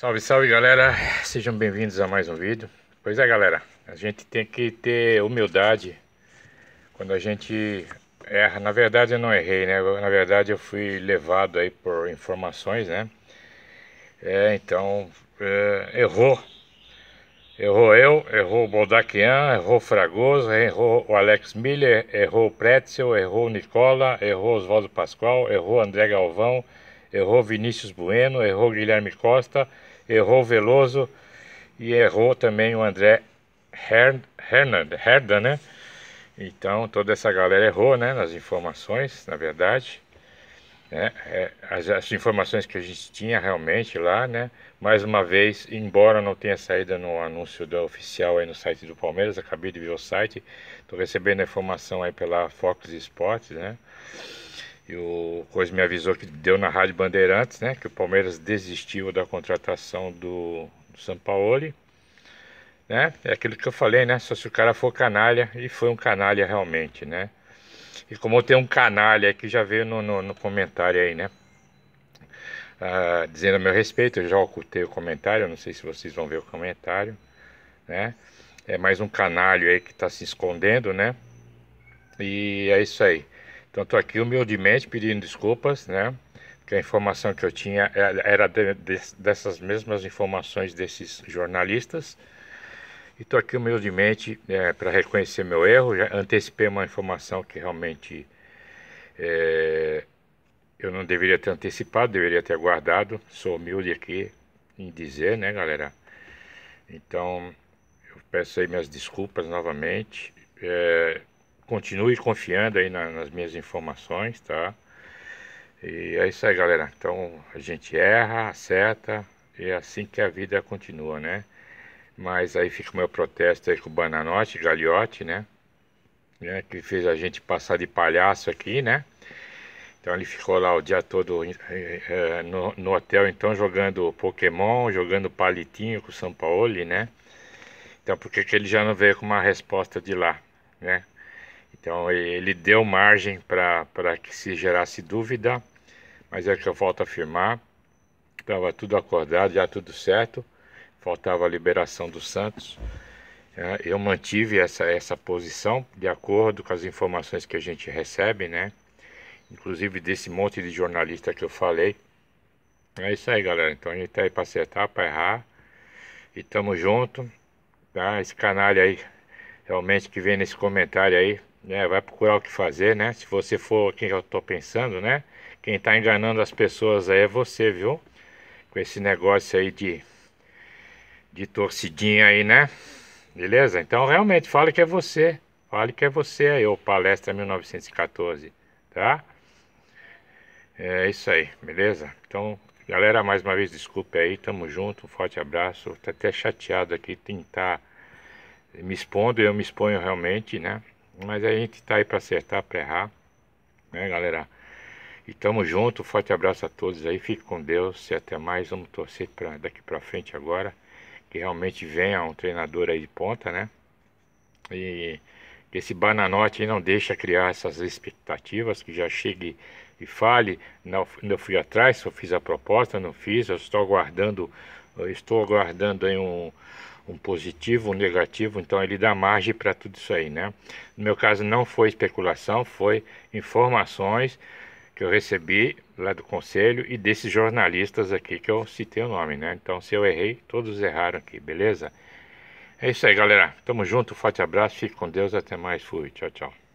Salve, salve galera, sejam bem-vindos a mais um vídeo. Pois é, galera, a gente tem que ter humildade quando a gente erra. Na verdade, eu não errei, né? Na verdade, eu fui levado aí por informações, né? É, então, é, errou. Errou eu, errou o Boldaquian, errou o Fragoso, errou o Alex Miller, errou o Pretzel, errou o Nicola, errou Oswaldo Pascoal, errou o André Galvão, errou Vinícius Bueno, errou Guilherme Costa, errou Veloso e errou também o André Hernand, Herda, né? Então toda essa galera errou, né? Nas informações, na verdade. Né? É, as, as, informações que a gente tinha realmente lá, né? Mais uma vez, embora não tenha saído no anúncio do oficial aí no site do Palmeiras, acabei de ver o site, estou recebendo a informação aí pela Fox Sports, né? E o Coisa me avisou que deu na Rádio Bandeirantes, né? Que o Palmeiras desistiu da contratação do, do Sampaoli. Né? É aquilo que eu falei, né? Só se o cara for canalha, e foi um canalha realmente, né? E como tem um canalha que já veio no, no, no comentário aí, né? Ah, dizendo a meu respeito, eu já ocultei o comentário, não sei se vocês vão ver o comentário, né? É mais um canalho aí que tá se escondendo, né? E é isso aí. Então estou aqui humildemente pedindo desculpas, né? Porque a informação que eu tinha era de, de, dessas mesmas informações desses jornalistas. E estou aqui humildemente é, para reconhecer meu erro, já antecipei uma informação que realmente é, eu não deveria ter antecipado, deveria ter guardado. Sou humilde aqui em dizer, né, galera? Então, eu peço aí minhas desculpas novamente. É, continue confiando aí na, nas minhas informações, tá? E é isso aí, galera. Então a gente erra, acerta e é assim que a vida continua, né? Mas aí fica o meu protesto aí com o Bananote, Galiote, né? né? Que fez a gente passar de palhaço aqui, né? Então ele ficou lá o dia todo é, no, no, hotel, então jogando Pokémon, jogando palitinho com o São Paulo, né? Então por que, que ele já não veio com uma resposta de lá, né? Então ele deu margem para que se gerasse dúvida, mas é que eu volto a afirmar, estava tudo acordado, já tudo certo, faltava a liberação do Santos. É, eu mantive essa, essa posição de acordo com as informações que a gente recebe, né? Inclusive desse monte de jornalista que eu falei. É isso aí, galera. Então a gente tá aí para acertar, para errar. E tamo junto. Tá? Esse canalha aí, realmente que vem nesse comentário aí, né, vai procurar o que fazer, né? Se você for quem eu tô pensando, né? Quem tá enganando as pessoas aí é você, viu? Com esse negócio aí de, de torcidinha aí, né? Beleza? Então realmente fale que é você. Fale que é você aí, o palestra 1914, tá? É isso aí, beleza? Então, galera, mais uma vez desculpe aí, tamo junto, um forte abraço. Tá até chateado aqui tentar me expondo, eu me exponho realmente, né? Mas a gente tá aí para acertar, para errar, né, galera? E tamo junto, forte abraço a todos aí, fique com Deus e até mais. Vamos torcer para daqui para frente agora que realmente venha um treinador aí de ponta, né? E que esse bananote aí não deixa criar essas expectativas, que já chegue e fale, não, não fui atrás, só fiz a proposta, não fiz, eu estou aguardando, eu estou aguardando aí um um positivo, um negativo, então ele dá margem para tudo isso aí, né? No meu caso não foi especulação, foi informações que eu recebi lá do conselho e desses jornalistas aqui que eu citei o nome, né? Então se eu errei, todos erraram aqui, beleza? É isso aí, galera. Tamo junto, forte abraço, fique com Deus, até mais, fui, tchau, tchau.